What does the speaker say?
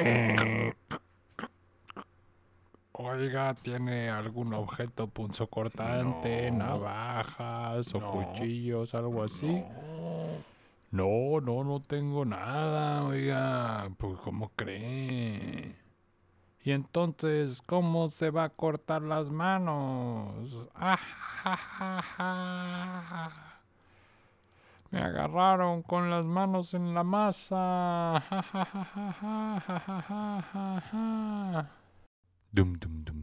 Eh, oiga, ¿tiene algún objeto punzocortante, cortante, navajas o cuchillos, algo así? No. no, no, tengo nada, oiga. Pues, ¿cómo cree? Y entonces, ¿cómo se va a cortar las manos? Ah, ja, me agarraron con las manos en la masa. dum, dum, dum.